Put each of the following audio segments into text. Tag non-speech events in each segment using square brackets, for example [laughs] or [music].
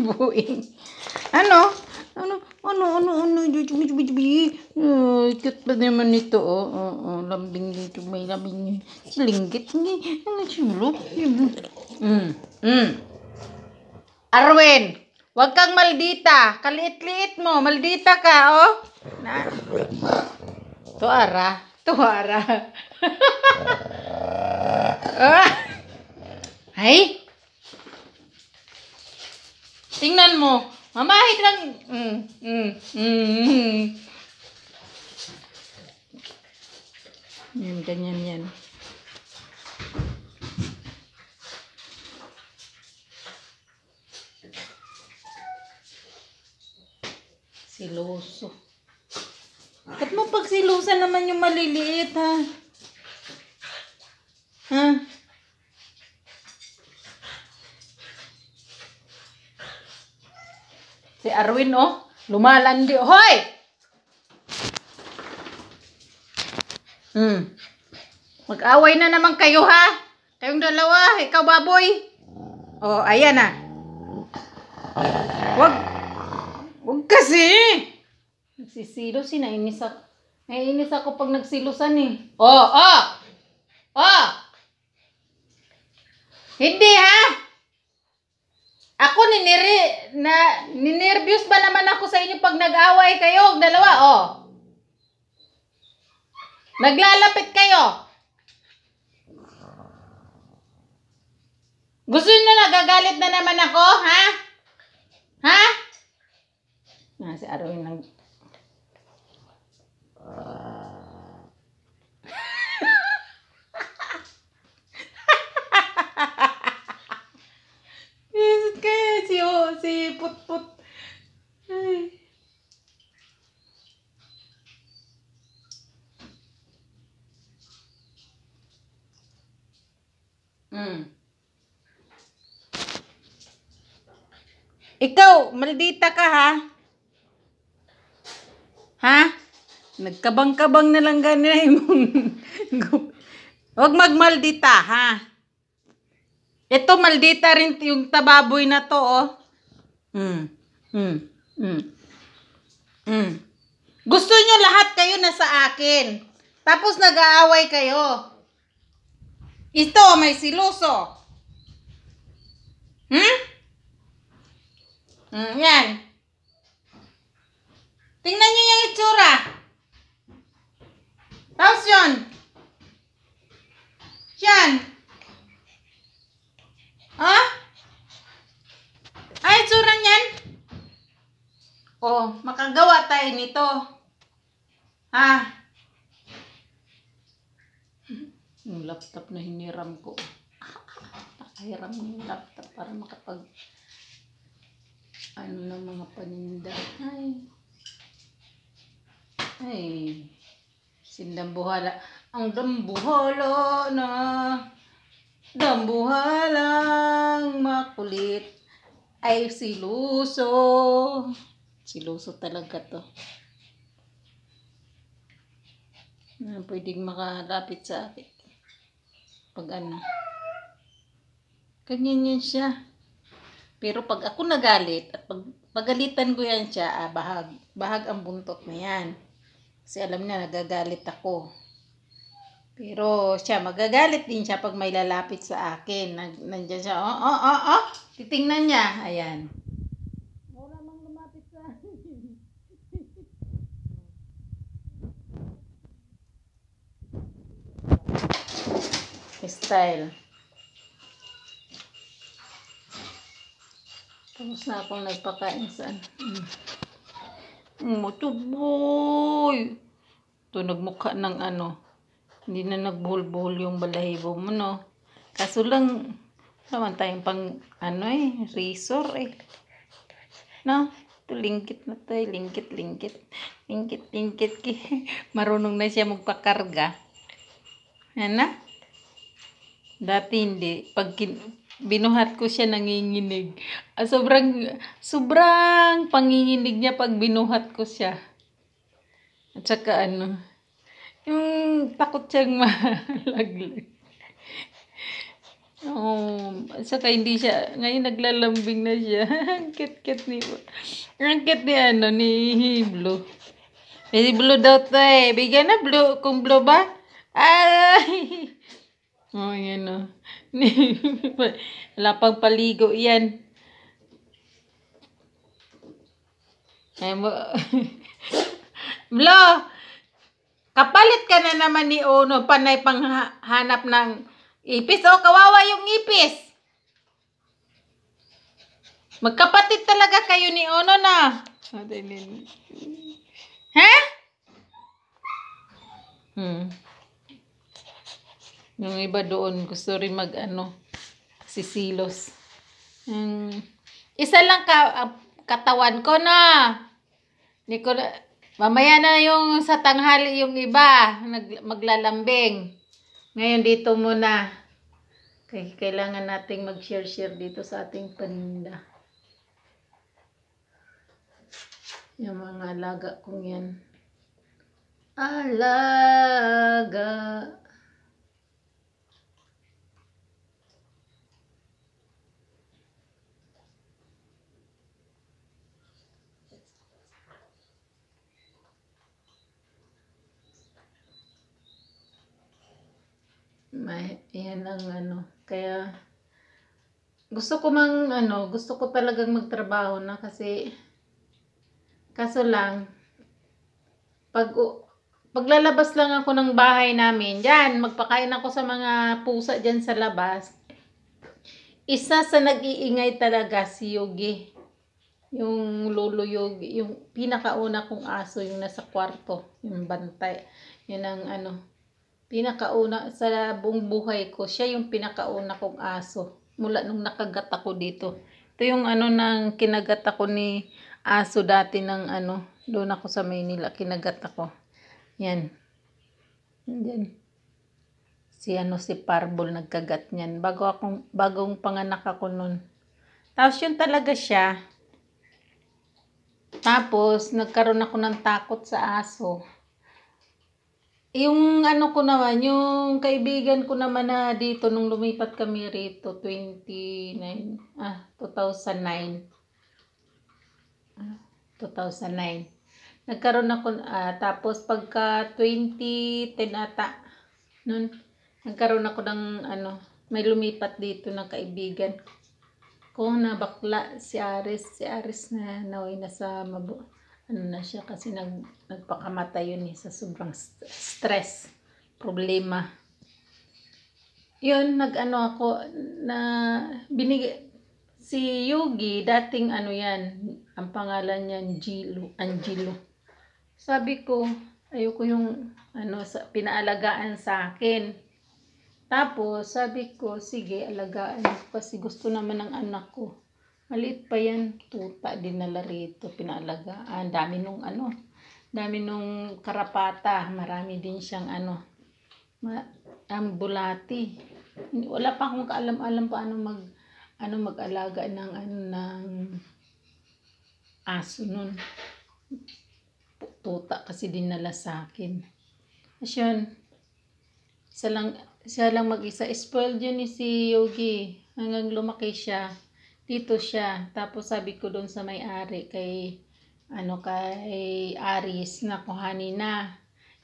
buing. Ano? Ano? Ano? Ano? Ano? Uh, cute pa naman ito, oh. Oh, oh. Lambing nito. May lambing. Silinggit niya. Ano sulo? Mm. Mm. Arwen! Huwag kang maldita. Kaliit-liit mo. Maldita ka, oh. Na. Tuara. Tuara. ah. Ay! Tingnan mo. Mamahit lang. Mm, mm, mm, Yan, ganyan yan. Siloso. Ba't mo pagsilusan naman yung maliliit, ha? Ha? Si Arwin, oh. Lumalandi. Hoy! Hmm. Mag-away na naman kayo, ha? Kayong dalawa. Ikaw, baboy. Oh, ayan, ha. Ah. Wag. Wag kasi. Nagsisilo si nainis ako. Naiinis ako pag nagsilosan, eh. Oh, oh! Oh! Hindi ha! Ako niniri, na, ninervyos ba naman ako sa inyo pag nag-away kayo, dalawa, oh. Naglalapit kayo. Gusto nyo nagagalit na naman ako, ha? Ha? Ah, si Arwin lang. put-put. Ay. Mm. Ikaw, maldita ka ha? Ha? Nagkabang-kabang na lang ganyan mong... [laughs] Huwag magmaldita ha? Ito, maldita rin yung tababoy na to oh. Mm. Mm. Mm. Mm. Gusto nyo lahat kayo na sa akin. Tapos nag-aaway kayo. Ito, may siluso. Hmm? Mm, yan. Tingnan nyo yung itsura. Tapos yun. Yan. magbigay nito? Ha? Yung laptop na hiniram ko. Nakahiram yung laptop para makapag ano na mga paninda. Ay. Ay. Sindambuhala. Ang dambuhala na dambuhalang makulit ay siluso. Siloso talaga to. Na pwedeng makalapit sa akin. Pag ano. Ganyan yan siya. Pero pag ako nagalit at pag pagalitan ko yan siya, ah, bahag, bahag ang buntot na yan. Kasi alam niya, nagagalit ako. Pero siya, magagalit din siya pag may lalapit sa akin. Nandiyan siya, oh, oh, oh, oh. Titingnan niya. Ayan. style. Tapos na akong nagpakain saan. Mm. Mutuboy! Mm, ito nagmukha ng ano. Hindi na nagbulbul yung balahibo mo, no? Kaso lang, naman tayong pang ano eh, razor eh. No? Ito lingkit na tayo. Eh, lingkit, lingkit. Lingkit, lingkit. [laughs] Marunong na siya magpakarga. Yan na. Dati hindi. Pag binuhat ko siya nanginginig. Ah, sobrang, sobrang panginginig niya pag binuhat ko siya. At saka ano, yung takot siyang [laughs] malaglag. Oh, at saka hindi siya, ngayon naglalambing na siya. [laughs] Ang kit-kit ni, ang kit ni ano, ni Hiblo. Eh, Blue daw to eh. Bigyan na Blue, kung Blue ba? Ay! [laughs] Oh, yan o. Oh. [laughs] Wala pang paligo yan. Ay mo. Blo! [laughs] Kapalit ka na naman ni Uno Panay panghanap ng ipis. oh, kawawa yung ipis. Magkapatid talaga kayo ni Uno na. Ha? Hmm. Yung iba doon, gusto rin mag ano, sisilos. Hmm. Isa lang ka, uh, katawan ko na. Hindi ko na, mamaya na yung sa tanghali yung iba, nag, maglalambing. Ngayon dito muna. Kaya kailangan nating mag-share-share dito sa ating paninda. Yung mga alaga kong yan. Alaga. May, yan ang ano. Kaya, gusto ko mang, ano, gusto ko talagang magtrabaho na kasi, kaso lang, pag, paglalabas lang ako ng bahay namin, yan, magpakain ako sa mga pusa dyan sa labas. Isa sa nag-iingay talaga si Yogi. Yung lolo Yogi, yung pinakauna kong aso, yung nasa kwarto, yung bantay. Yun ang ano, pinakauna sa buong buhay ko, siya yung pinakauna kong aso. Mula nung nakagat ako dito. Ito yung ano nang kinagat ako ni aso dati ng ano, doon ako sa Maynila, kinagat ako. Yan. Yan. Si ano, si Parbol nagkagat niyan. Bago akong, bagong panganak ako noon. Tapos yun talaga siya. Tapos, nagkaroon ako ng takot sa aso. Yung ano ko naman, yung kaibigan ko naman na dito nung lumipat kami rito, 29, ah, 2009. Ah, 2009. Nagkaroon ako, ah, tapos pagka 2010 ata, nun, nagkaroon ako ng ano, may lumipat dito na kaibigan ko na bakla si Aris, si Aris na naway na sa mabu ano na siya kasi nag, nagpakamatay yun eh sa sobrang st stress, problema. Yun, nag-ano ako na binig si Yugi, dating ano yan, ang pangalan niya Angelo, Angelo. Sabi ko, ayoko yung ano sa pinaalagaan sa akin. Tapos sabi ko, sige, alagaan ko kasi gusto naman ng anak ko. Maliit pa yan. Tuta, dinala rito, pinaalagaan. Dami nung ano, dami nung karapata. Marami din siyang ano, ma, um, bulati. Wala pa akong kaalam-alam paano mag, ano, mag-alaga ng, ano, ng aso nun. Tuta kasi din dinala sa akin. Tapos yun, siya lang, siya lang mag-isa. Spoiled yun ni si Yogi. Hanggang lumaki siya dito siya. Tapos sabi ko doon sa may-ari kay ano kay Aris na kuhanin na.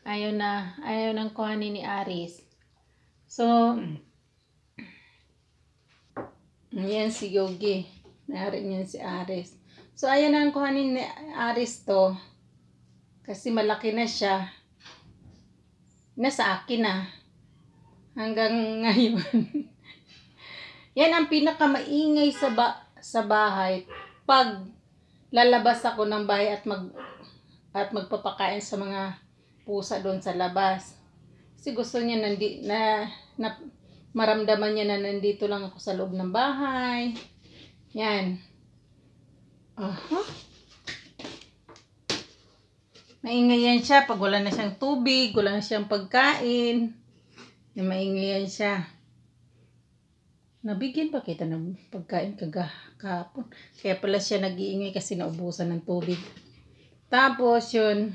Ayaw na, ayaw nang kuhanin ni Aris. So, yan si Yogi. Nari niyan si Aris. So, ayan ang kuhanin ni Aris to. Kasi malaki na siya. Nasa akin na. Hanggang [laughs] ngayon. Yan ang pinakamaingay sa, ba sa bahay pag lalabas ako ng bahay at mag at magpapakain sa mga pusa doon sa labas. Si gusto niya nandi, na, na maramdaman niya na nandito lang ako sa loob ng bahay. Yan. Aha. Uh-huh. Maingay yan siya pag wala na siyang tubig, wala na siyang pagkain. Maingay yan siya. Nabigyan pa kita ng pagkain kagahapon. Kaya pala siya nag-iingay kasi naubusan ng tubig. Tapos yun,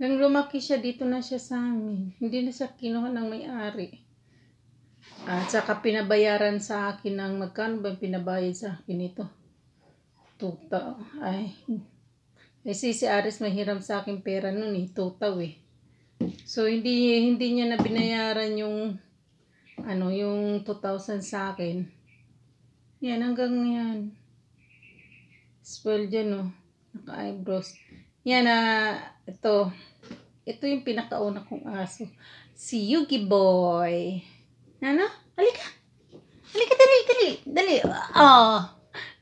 nang lumaki siya, dito na siya sa amin. Hindi na siya kinuha ng may-ari. At saka pinabayaran sa akin ng magkano ba pinabayad sa akin ito? Tuta. Ay. Ay si, si Aris mahiram sa akin pera noon eh. Tutaw eh. So hindi hindi niya na binayaran yung ano, yung 2,000 sa akin. Yan, hanggang yan. Spoil dyan, oh. Naka-eyebrows. Yan, ah, ito. Ito yung pinakauna kong aso. Si Yugi Boy. Ano? Halika. Halika, dali, dali. Dali. Oh.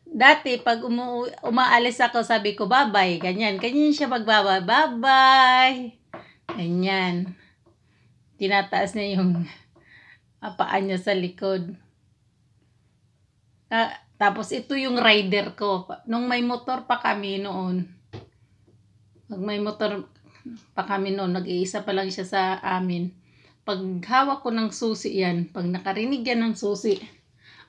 Dati, pag umu umaalis ako, sabi ko, bye-bye. Ganyan. Ganyan siya magbabay. Bye-bye. Ganyan. Tinataas niya yung ang ah, paa niya sa likod. Ah, tapos ito yung rider ko. Nung may motor pa kami noon, pag may motor pa kami noon, nag-iisa pa lang siya sa amin. Pag hawak ko ng susi yan, pag nakarinig yan ng susi,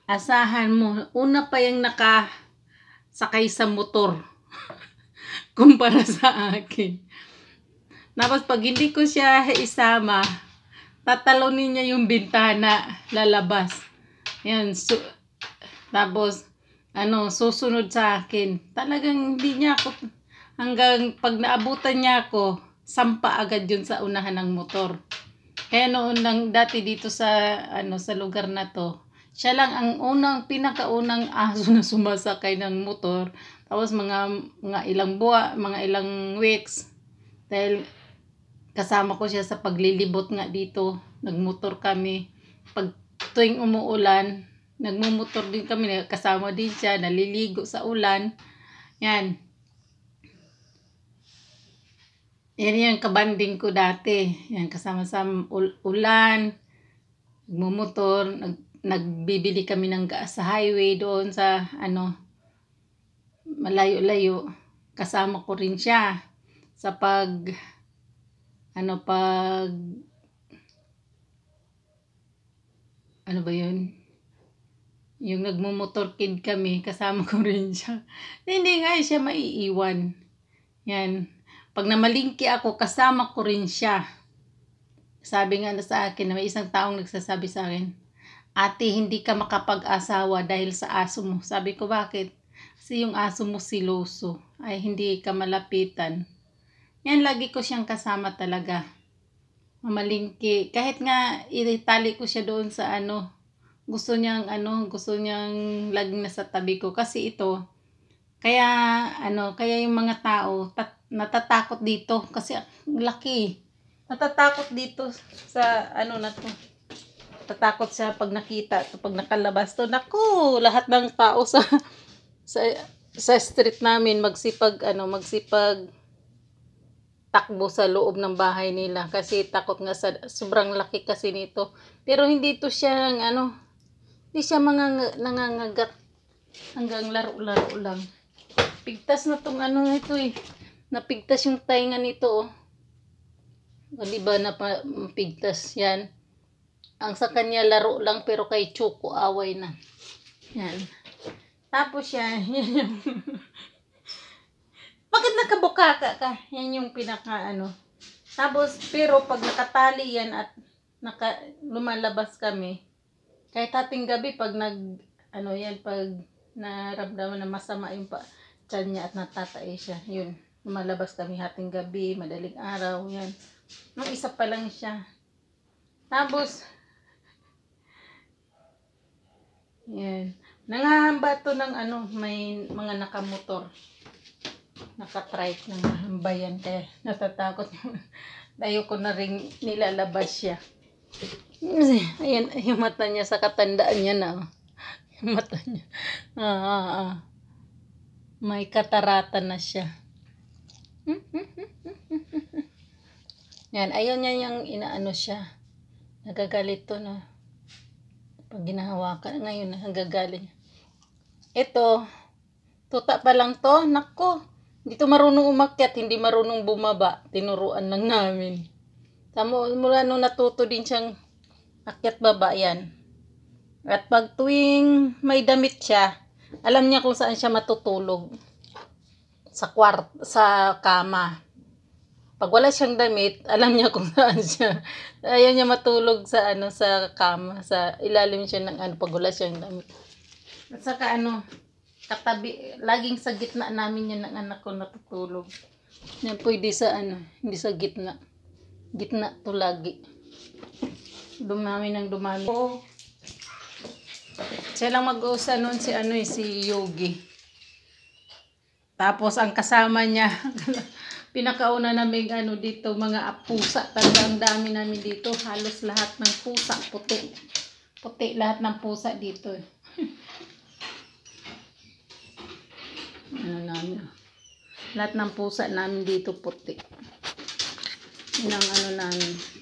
asahan mo, una pa yung nakasakay sa motor [laughs] kumpara sa akin. Tapos pag hindi ko siya isama, tatalunin niya yung bintana lalabas. Yan, so, tapos, ano, susunod sa akin. Talagang hindi niya ako, hanggang pag naabutan niya ako, sampa agad yun sa unahan ng motor. Kaya noon lang dati dito sa, ano, sa lugar na to, siya lang ang unang, pinakaunang aso na sumasakay ng motor. Tapos mga, mga ilang buwa, mga ilang weeks. Dahil kasama ko siya sa paglilibot nga dito. Nagmotor kami. Pag tuwing umuulan, nagmumotor din kami. Kasama din siya, naliligo sa ulan. Yan. Yan yung kabanding ko dati. Yan, kasama sa ulan, nagmumotor, nag, nagbibili kami ng gas sa highway doon sa ano, malayo-layo. Kasama ko rin siya sa pag ano pag ano ba yun? Yung nagmumotor kid kami, kasama ko [laughs] rin siya. Hindi nga siya maiiwan. Yan. Pag namalingki ako, kasama ko rin siya. Sabi nga na sa akin, na may isang taong nagsasabi sa akin, Ate, hindi ka makapag-asawa dahil sa aso mo. Sabi ko, bakit? Kasi yung aso mo siloso. Ay, hindi ka malapitan. Yan, lagi ko siyang kasama talaga. Mamalingki. Kahit nga, itali ko siya doon sa ano. Gusto niyang, ano, gusto niyang laging nasa tabi ko. Kasi ito, kaya, ano, kaya yung mga tao, tat, natatakot dito. Kasi, laki. Natatakot dito sa, ano na to. Natatakot siya pag nakita to, pag nakalabas to. Naku, lahat ng tao sa, sa, sa street namin, magsipag, ano, magsipag, takbo sa loob ng bahay nila kasi takot nga sa sobrang laki kasi nito. Pero hindi to siya ng ano, hindi siya mga nangangagat hanggang laro-laro lang. Pigtas na tong ano nito eh. Napigtas yung tainga nito oh. O diba na pigtas yan. Ang sa kanya laro lang pero kay Chuko away na. Yan. Tapos yan, [laughs] yan yung bakit nakabukaka ka? Yan yung pinaka ano. Tapos, pero pag nakatali yan at naka, lumalabas kami, kahit ating gabi, pag nag, ano yan, pag naramdaman na masama yung pa, tiyan niya at natatae siya, yun. Lumalabas kami hating gabi, madaling araw, yan. Nung isa pa lang siya. Tapos, yan. Nangahamba to ng ano, may mga nakamotor nakatrike ng mahambayan kaya natatakot [laughs] ayoko na rin nilalabas siya ayan yung mata niya sa katandaan niya na oh. yung mata niya ah, ah, ah. may katarata na siya [laughs] yan ayun niya yung inaano siya nagagalit to na pag ginahawakan ngayon nagagalit ito tuta pa lang to nako dito marunong umakyat, hindi marunong bumaba. Tinuruan lang namin. Tamo, mula nung natuto din siyang akyat baba yan. At pag tuwing may damit siya, alam niya kung saan siya matutulog. Sa kwart sa kama. Pag wala siyang damit, alam niya kung [laughs] saan siya. Ayaw niya matulog sa ano sa kama, sa ilalim siya ng ano pag wala siyang damit. At saka ano, katabi, laging sa gitna namin yun ang anak ko natutulog. Yan, pwede sa ano, hindi sa gitna. Gitna to lagi. Dumami ng dumami. Oo. Siya lang mag-uusa noon si ano eh, si Yogi. Tapos ang kasama niya, [laughs] pinakauna namin ano dito, mga pusa. Talaga ang dami namin dito. Halos lahat ng pusa, puti. Puti lahat ng pusa dito. Eh. [laughs] ano namin. Lahat ng pusa namin dito puti. Yun ang ano namin.